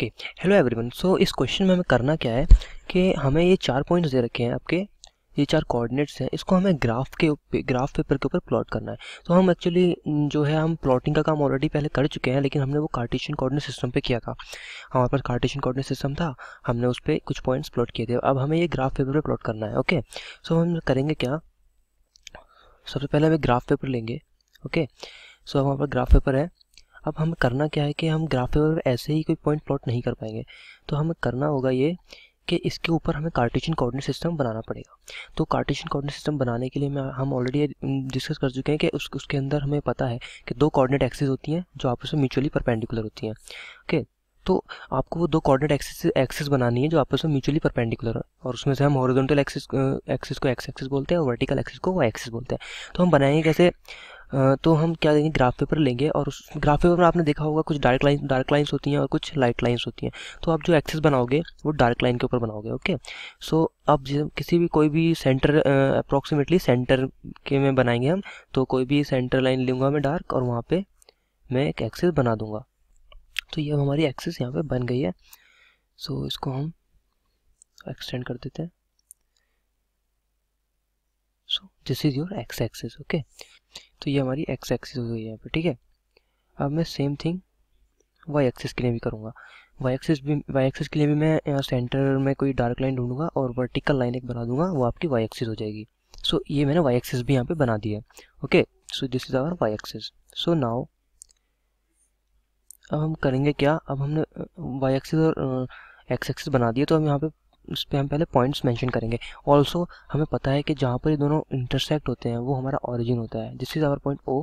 Okay hello everyone so इस question में हमें करना क्या है कि हमें ये चार पॉइंट्स दे रखे हैं आपके ये चार कोऑर्डिनेट्स हैं इसको हमें ग्राफ के ग्राफ पेपर के ऊपर प्लॉट करना है तो हम एक्चुअली जो है हम प्लॉटिंग का काम ऑलरेडी पहले कर चुके हैं लेकिन हमने वो कार्टेशियन कोऑर्डिनेट सिस्टम पे किया था हमारे पास कार्टेशियन कोऑर्डिनेट सिस्टम था हमने उस पर कुछ पॉइंट्स प्लॉट किए थे अब हमें ये ग्राफ पेपर पर प्लॉट करना है ओके सो so, हम करेंगे क्या सबसे पहले हमें ग्राफ पेपर लेंगे ओके सो so, हमारे पास ग्राफ पेपर है अब हम करना क्या है कि हम ग्राफ पर ऐसे ही कोई पॉइंट प्लॉट नहीं कर पाएंगे तो हमें करना होगा ये कि इसके ऊपर हमें कार्टेशियन कोऑर्डिनेट सिस्टम बनाना पड़ेगा तो कार्टेशियन कोऑर्डिनेट सिस्टम बनाने के लिए मैं हम ऑलरेडी डिस्कस कर चुके हैं कि उस, उसके अंदर हमें पता है कि दो कोऑर्डिनेट एक्सिस होती हैं जो आपस में म्यूचुअली परपेंडिकुलर होती हैं ओके तो आपको वो दो कोऑर्डिनेट एक्सिस एक्सिस बनानी है जो आपस में म्यूचुअली परपेंडिकुलर है और उसमें से हम हॉरिजॉन्टल एक्सिस एक्सिस को एक्स एक्सिस बोलते हैं और वर्टिकल एक्सिस को वाई एक्सिस बोलते हैं तो हम बनाएंगे कैसे तो हम क्या देंगे ग्राफ पेपर लेंगे और उस ग्राफ पेपर में आपने देखा होगा कुछ डार्क लाइन डार्क लाइन्स होती हैं और कुछ लाइट लाइन्स होती हैं तो आप जो एक्सेस बनाओगे वो डार्क लाइन के ऊपर बनाओगे ओके सो so, आप किसी भी कोई भी सेंटर अप्रोक्सीमेटली सेंटर के में बनाएंगे हम तो कोई भी सेंटर लाइन लूँगा मैं डार्क और वहाँ पर मैं एक एक्सेस बना दूँगा तो ये हमारी एक्सेस यहाँ पर बन गई है सो so, इसको हम एक्सटेंड कर देते हैं so this is your X axis okay तो ये हमारी एक्स एक्सिस हो गई यहाँ पे ठीक है अब मैं सेम थिंग वाई एक्सिस के लिए भी करूँगा वाई एक्सिस भी वाई एक्सिस के लिए भी मैं यहाँ सेंटर में कोई डार्क लाइन ढूंढूंगा और वर्टिकल लाइन एक बना दूंगा वो आपकी वाई एक्सिस हो जाएगी सो so, ये मैंने वाई एक्सिस भी यहाँ पे बना दिया है okay so this is our Y axis so now अब हम करेंगे क्या अब हमने वाई uh, एक्सिस और एक्स uh, एक्सिस बना दिए तो हम यहाँ पे उस पर हम पहले पॉइंट्स मैंशन करेंगे ऑल्सो हमें पता है कि जहाँ पर ये दोनों इंटरसेक्ट होते हैं वो हमारा ऑरिजिन होता है this is our point O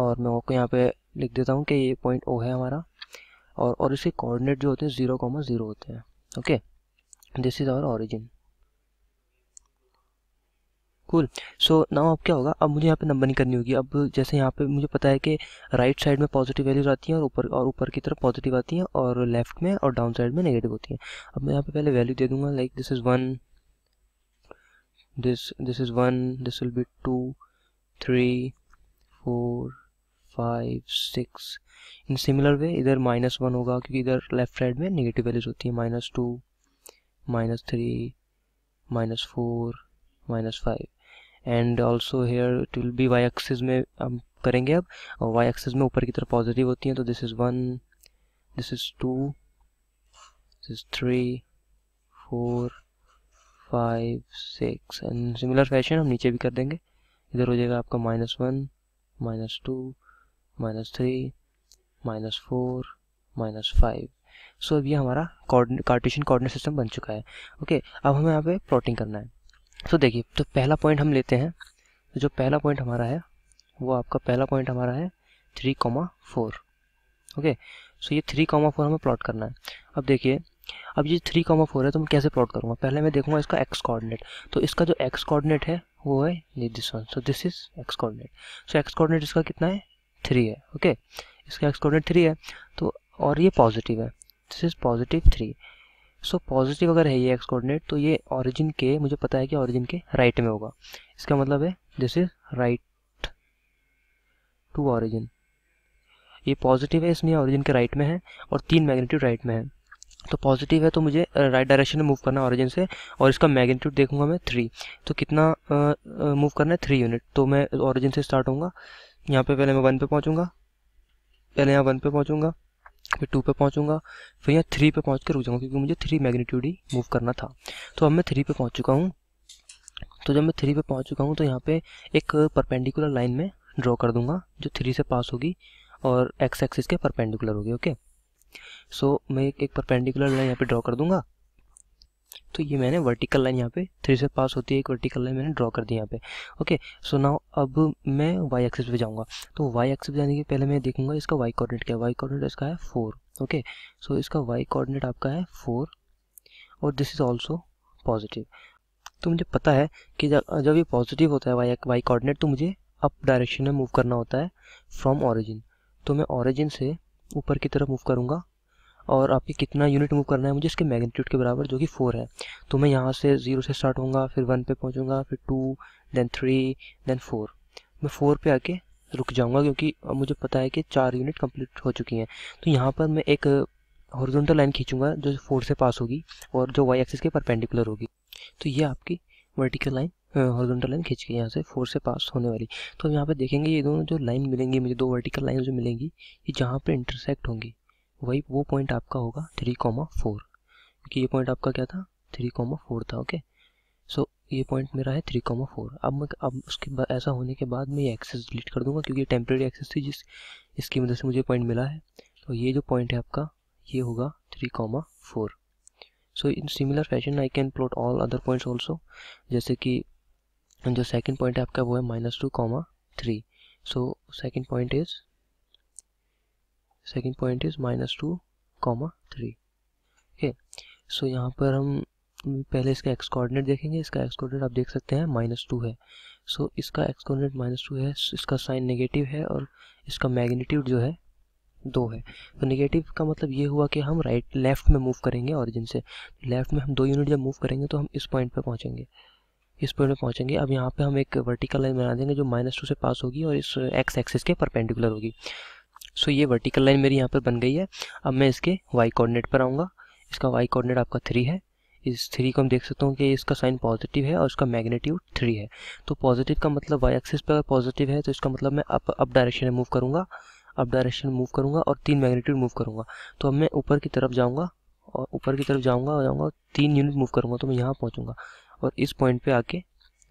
और मैं आपको यहाँ पे लिख देता हूँ कि ये पॉइंट ओ है हमारा और और इसके कोऑर्डिनेट जो होते हैं ज़ीरो कॉमा ज़ीरो होते हैं okay this is our origin cool so now अब क्या होगा अब मुझे यहाँ पे नंबरिंग करनी होगी अब जैसे यहाँ पे मुझे पता है कि राइट साइड में पॉजिटिव वैल्यूज आती हैं और ऊपर और ऊपर की तरफ पॉजिटिव आती हैं और लेफ्ट में और डाउन साइड में नेगेटिव होती हैं अब मैं यहाँ पे पहले वैल्यू दे दूंगा like this is one this this is one this will be two three four five six in similar way इधर माइनस वन होगा क्योंकि इधर लेफ्ट साइड में नेगेटिव वैल्यूज होती हैं minus two minus three minus four minus five and also here it will be Y axes में हम करेंगे अब और वाई एक्सेस में ऊपर की तरफ पॉजिटिव होती हैं तो this is one this is two this is three four five six and similar fashion हम नीचे भी कर देंगे इधर हो जाएगा आपका minus one minus two minus three minus four minus five so अब ये हमारा कार्टिशन कोऑर्डिनेट सिस्टम बन चुका है ओके okay, अब हमें यहाँ पे प्लॉटिंग करना है तो देखिए तो पहला पॉइंट हम लेते हैं तो जो पहला पॉइंट हमारा है वो आपका पहला पॉइंट हमारा है three comma four okay so ये थ्री कॉमा फोर हमें प्लॉट करना है अब देखिए अब ये थ्री कॉमा फोर है तो मैं कैसे प्लॉट करूँगा पहले मैं देखूँगा इसका एक्स कोऑर्डिनेट तो इसका जो एक्स कोऑर्डिनेट है वो है ये this one so this is X coordinate so X coordinate इसका कितना है थ्री है ओके okay? इसका एक्स कोऑर्डिनेट थ्री है तो और ये पॉजिटिव है this is positive three so positive अगर है ये एक्स कोऑर्डिनेट तो ये ऑरिजिन के मुझे पता है कि ऑरिजिन के राइट right में होगा इसका मतलब है this is right to origin ये पॉजिटिव है इसमें ओरिजिन के राइट right में है और तीन मैग्नीट्यूड राइट right में है तो पॉजिटिव है तो मुझे राइट डायरेक्शन में मूव करना है ऑरिजिन से और इसका मैग्नीट्यूड देखूंगा मैं थ्री तो कितना मूव करना है थ्री यूनिट तो मैं ओरिजिन से स्टार्ट होऊंगा यहाँ पे पहले मैं वन पे पहुँचूंगा पहले यहाँ वन पे पहुँचूंगा फिर टू पे पहुंचूंगा फिर यहाँ थ्री पे पहुंच कर रुक जाऊंगा क्योंकि मुझे थ्री मैग्नीट्यूड ही मूव करना था तो अब मैं थ्री पे पहुंच चुका हूँ तो जब मैं थ्री पे पहुंच चुका हूँ तो यहाँ पे एक परपेंडिकुलर लाइन में ड्रॉ कर दूंगा जो थ्री से पास होगी और एक्स एक्सिस के परपेंडिकुलर होगी ओके सो मैं एक, परपेंडिकुलर लाइन यहाँ पर ड्रॉ कर दूंगा तो ये मैंने वर्टिकल लाइन यहाँ पे थ्री से पास होती है एक वर्टिकल लाइन मैंने ड्रॉ कर दी यहाँ पे ओके सो नाउ अब मैं वाई एक्सिस पे जाऊँगा तो वाई एक्सिस पे जाने के पहले मैं देखूंगा इसका वाई कॉर्डिनेट क्या है वाई कॉर्डिनेट इसका है फोर ओके सो इसका वाई कॉर्डिनेट आपका है फोर और दिस इज़ ऑल्सो पॉजिटिव तो मुझे पता है कि जब जब ये पॉजिटिव होता है वाई कॉर्डिनेट तो मुझे अप डायरेक्शन में मूव करना होता है फ्रॉम ऑरिजिन तो मैं ऑरिजिन से ऊपर की तरफ मूव करूँगा और आपके कितना यूनिट मूव करना है मुझे इसके मैग्नीट्यूड के बराबर जो कि फोर है तो मैं यहाँ से ज़ीरो से स्टार्ट होऊंगा फिर वन पे पहुँचूंगा फिर two then three then four मैं फोर पे आके रुक जाऊँगा क्योंकि मुझे पता है कि चार यूनिट कंप्लीट हो चुकी हैं तो यहाँ पर मैं एक हॉरिजॉन्टल लाइन खींचूंगा जो फोर से पास होगी और जो वाई एक्सिस के परपेंडिकुलर होगी तो ये आपकी वर्टिकल लाइन हॉरिजॉन्टल लाइन खींच के यहाँ से फोर से पास होने वाली तो अब यहाँ पर देखेंगे ये दोनों जो लाइन मिलेंगी मुझे दो वर्टिकल लाइन जो मिलेंगी ये जहाँ पर इंटरसेक्ट होंगी वही वो पॉइंट आपका होगा थ्री कॉमा फोर क्योंकि ये पॉइंट आपका क्या था थ्री कॉमा फोर था ओके सो so, ये पॉइंट मेरा है थ्री कॉमा फोर अब मैं अब उसके बाद ऐसा होने के बाद मैं ये एक्सेस डिलीट कर दूंगा क्योंकि टेम्प्रेरी एक्सेस थी जिस इसकी मदद से मुझे पॉइंट मिला है तो ये जो पॉइंट है आपका ये होगा three comma four so in similar fashion I can plot all other points also जैसे कि जो सेकेंड पॉइंट है आपका वो है minus two comma three so second point is second point is minus two comma three okay so यहाँ पर हम पहले इसका एक्स कोऑर्डिनेट देखेंगे इसका एक्स कोऑर्डिनेट आप देख सकते हैं माइनस टू है सो so, इसका एक्स कोऑर्डिनेट माइनस टू है इसका साइन नेगेटिव है और इसका मैग्नीट्यूड जो है दो है तो नेगेटिव का मतलब ये हुआ कि हम राइट लेफ्ट में मूव करेंगे ऑरिजिन से लेफ्ट में हम दो यूनिट जब मूव करेंगे तो हम इस पॉइंट पर पहुँचेंगे इस पॉइंट पर पहुंचेंगे अब यहाँ पे हम एक वर्टिकल लाइन बना देंगे जो माइनस टू से पास होगी और इस एक्स एक्सिस के परपेंडिकुलर होगी सो ये वर्टिकल लाइन मेरी यहाँ पर बन गई है अब मैं इसके वाई कोऑर्डिनेट पर आऊँगा इसका वाई कोऑर्डिनेट आपका थ्री है इस थ्री को हम देख सकते हैं कि इसका साइन पॉजिटिव है और इसका मैग्नीट्यूड थ्री है तो पॉजिटिव का मतलब वाई एक्सिस पर पॉजिटिव है तो इसका मतलब मैं अप अप डायरेक्शन में मूव करूँगा अप डायरेक्शन मूव करूँगा और तीन मैग्नीट्यूड मूव करूँगा तो अब मैं ऊपर की तरफ जाऊँगा और ऊपर की तरफ जाऊँगा और जाऊँगा तीन यूनिट मूव करूँगा तो मैं यहाँ पहुँचूँगा और इस पॉइंट पर आके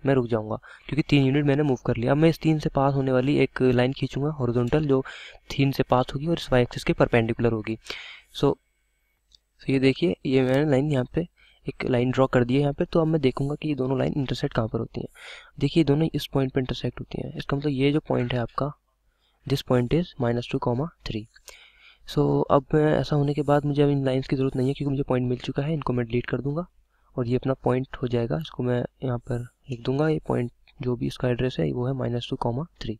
मैं रुक जाऊंगा क्योंकि तीन यूनिट मैंने मूव कर लिया अब मैं इस तीन से पास होने वाली एक लाइन खींचूंगा हॉरिजॉन्टल जो तीन से पास होगी और इस वाई एक्सिस के परपेंडिकुलर होगी सो so, so ये देखिए ये मैंने लाइन यहाँ पे एक लाइन ड्रॉ कर दी है यहाँ पे तो अब मैं देखूंगा कि ये दोनों लाइन इंटरसेक्ट कहाँ पर होती हैं देखिए दोनों इस पॉइंट पर इंटरसेक्ट होती हैं इसका मतलब ये जो पॉइंट है आपका this point is minus two comma three so अब ऐसा होने के बाद मुझे अब इन लाइन्स की ज़रूरत नहीं है क्योंकि मुझे पॉइंट मिल चुका है इनको मैं डिलीट कर दूंगा और ये अपना पॉइंट हो जाएगा इसको मैं यहाँ पर लिख दूंगा ये पॉइंट जो भी इसका एड्रेस है वो है minus two comma three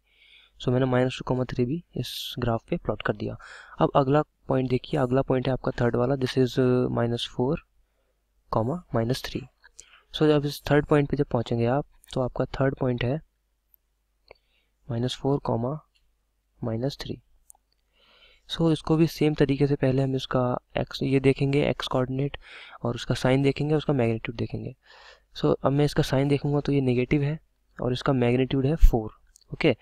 so मैंने माइनस टू कॉमा थ्री भी इस ग्राफ पे प्लॉट कर दिया अब अगला पॉइंट देखिए अगला पॉइंट है आपका थर्ड वाला this is minus four comma minus three so जब इस थर्ड पॉइंट पे जब पहुँचेंगे आप तो आपका थर्ड पॉइंट है minus four comma minus three so so, इसको भी सेम तरीके से पहले हम इसका एक्स ये देखेंगे एक्स कोऑर्डिनेट और उसका साइन देखेंगे उसका मैग्नीट्यूड देखेंगे सो so, अब मैं इसका साइन देखूंगा तो ये नेगेटिव है और इसका मैग्नीट्यूड है फोर ओके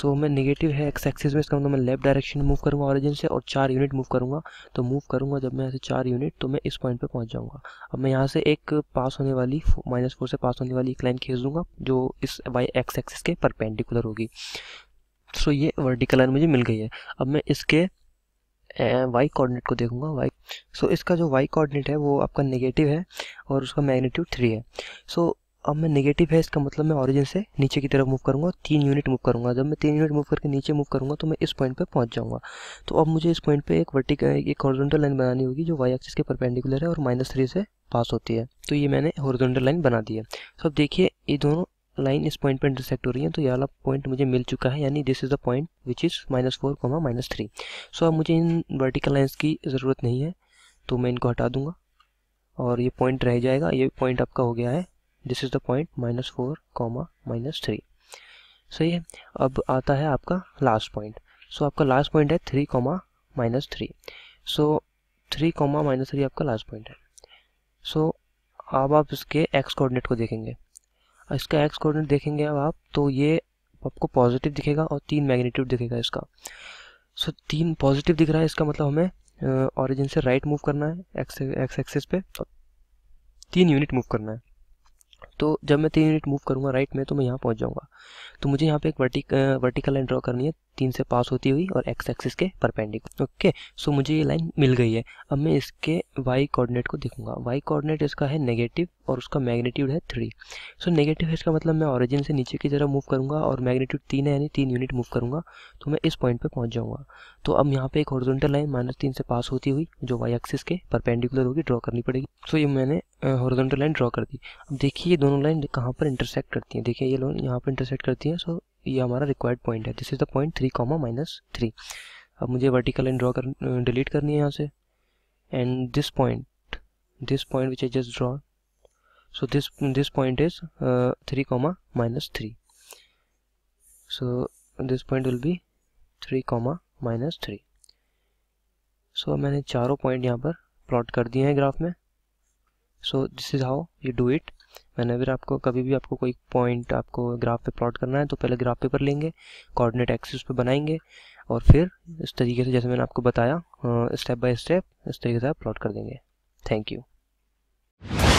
सो मैं नेगेटिव है एक्स एक्सिस में इसका मतलब मैं लेफ्ट डायरेक्शन में मूव करूँगा ऑरिजिन से और चार यूनिट मूव करूँगा तो मूव करूँगा जब मैं यहाँ से चार यूनिट तो मैं इस पॉइंट पे पहुँच जाऊँगा अब मैं यहाँ से एक पास होने वाली माइनस फोर से पास होने वाली एक लाइन खींच दूँगा जो इस वाई एक्स एक्सिस के परपेंडिकुलर होगी सो so, ये वर्टिकल लाइन मुझे मिल गई है अब मैं इसके वाई कोऑर्डिनेट को देखूंगा वाई सो so, इसका जो वाई कोऑर्डिनेट है वो आपका नेगेटिव है और उसका मैग्नीट्यूड थ्री है सो so, अब मैं नेगेटिव है इसका मतलब मैं ऑरिजिन से नीचे की तरफ मूव करूँगा तीन यूनिट मूव करूँगा जब मैं तीन यूनिट मूव करके नीचे मूव करूंगा तो मैं इस पॉइंट पे पहुंच जाऊँगा तो अब मुझे इस पॉइंट पे एक वर्टिक एक हॉरिजॉन्टल लाइन बनानी होगी जो वाई एक्सिस के परपेंडिकुलर है और माइनस थ्री से पास होती है तो ये मैंने हॉरिजॉन्टल लाइन बना दी है सो अब देखिए ये दोनों लाइन इस पॉइंट पर इंटरसेक्ट हो रही है तो ये वाला पॉइंट मुझे मिल चुका है यानी this is the point which is minus four comma minus three so अब मुझे इन वर्टिकल लाइन्स की ज़रूरत नहीं है तो मैं इनको हटा दूंगा और ये पॉइंट रह जाएगा ये पॉइंट आपका हो गया है this is the point minus four comma minus three सही है अब आता है आपका लास्ट पॉइंट सो आपका लास्ट पॉइंट है three comma minus three so three comma minus three आपका लास्ट पॉइंट है सो so, अब आप इसके एक्स कोऑर्डिनेट को देखेंगे इसका एक्स कोऑर्डिनेट देखेंगे अब आप तो ये आपको पॉजिटिव दिखेगा और तीन मैग्नीट्यूड दिखेगा इसका सो so, तीन पॉजिटिव दिख रहा है इसका मतलब हमें ऑरिजिन से राइट मूव करना है एक्स एक्स एक्सेस पे और तीन यूनिट मूव करना है तो जब मैं तीन यूनिट मूव करूँगा राइट में तो मैं यहाँ पहुँच जाऊँगा तो मुझे यहाँ पे एक वर्टिक वर्टिकल लाइन ड्रॉ करनी है तीन से पास होती हुई और एक्स एक्सिस के परपेंडिक ओके सो मुझे ये लाइन मिल गई है अब मैं इसके वाई कोऑर्डिनेट को देखूंगा वाई कोऑर्डिनेट इसका है नेगेटिव और उसका मैग्नीट्यूड है थ्री सो नेगेटिव है इसका मतलब मैं ऑरिजिन से नीचे की तरफ मूव करूँगा और मैग्नीट्यूड तीन है यानी तीन यूनिट मूव करूँगा तो मैं इस पॉइंट पर पहुँच जाऊँगा तो अब यहाँ पे एक हॉरिजॉन्टल लाइन माइनस तीन से पास होती हुई जो वाई एक्सिस के परपेंडिकुलर होगी ड्रॉ करनी पड़ेगी सो ये मैंने हॉरिजॉन्टल लाइन ड्रॉ कर दी अब देखिए दोनों लाइन कहाँ पर इंटरसेक्ट करती हैं देखिए ये लोन यहाँ पर इंटरसेक्ट करती हैं सो ये हमारा रिक्वायर्ड पॉइंट है this is the point three comma minus three अब मुझे वर्टिकल लाइन ड्रॉ कर डिलीट करनी है यहाँ से and this point this point which I just draw so this this point is three comma minus three so this point will be three comma minus three so मैंने चारों point यहाँ पर plot कर दिए हैं ग्राफ में so this is how you do it मैंने अगर आपको कभी भी आपको कोई पॉइंट आपको ग्राफ पे प्लॉट करना है तो पहले ग्राफ पेपर लेंगे कोऑर्डिनेट एक्सिस पे बनाएंगे और फिर इस तरीके से जैसे मैंने आपको बताया स्टेप बाय स्टेप इस तरीके से आप प्लॉट कर देंगे थैंक यू